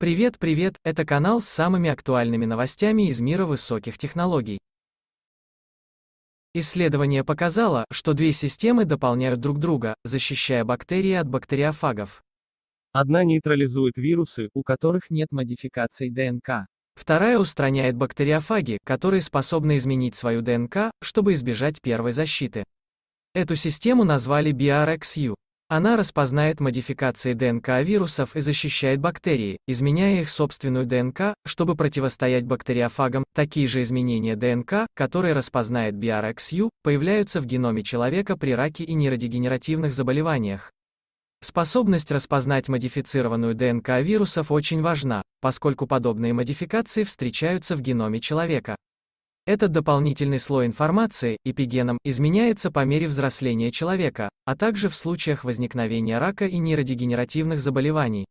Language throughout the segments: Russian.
Привет, привет, это канал с самыми актуальными новостями из мира высоких технологий. Исследование показало, что две системы дополняют друг друга, защищая бактерии от бактериофагов. Одна нейтрализует вирусы, у которых нет модификаций ДНК. Вторая устраняет бактериофаги, которые способны изменить свою ДНК, чтобы избежать первой защиты. Эту систему назвали BRXU. Она распознает модификации ДНК вирусов и защищает бактерии, изменяя их собственную ДНК, чтобы противостоять бактериофагам. Такие же изменения ДНК, которые распознает BRXU, появляются в геноме человека при раке и нейродегенеративных заболеваниях. Способность распознать модифицированную ДНК вирусов очень важна, поскольку подобные модификации встречаются в геноме человека. Этот дополнительный слой информации, эпигеном, изменяется по мере взросления человека, а также в случаях возникновения рака и нейродегенеративных заболеваний.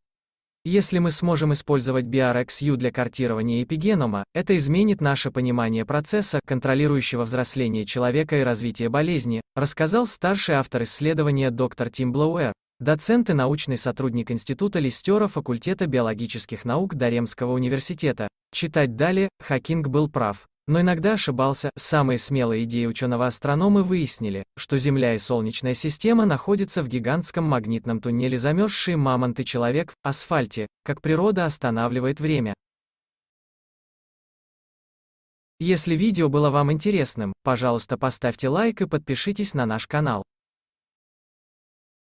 Если мы сможем использовать BRXU для картирования эпигенома, это изменит наше понимание процесса, контролирующего взросление человека и развитие болезни, рассказал старший автор исследования доктор Тим Блоуэр, доцент и научный сотрудник Института Листера факультета биологических наук Даремского университета. Читать далее, Хакинг был прав но иногда ошибался. Самые смелые идеи ученого-астрономы выяснили, что Земля и Солнечная система находятся в гигантском магнитном туннеле замерзшие мамонты человек в асфальте, как природа останавливает время. Если видео было вам интересным, пожалуйста поставьте лайк и подпишитесь на наш канал.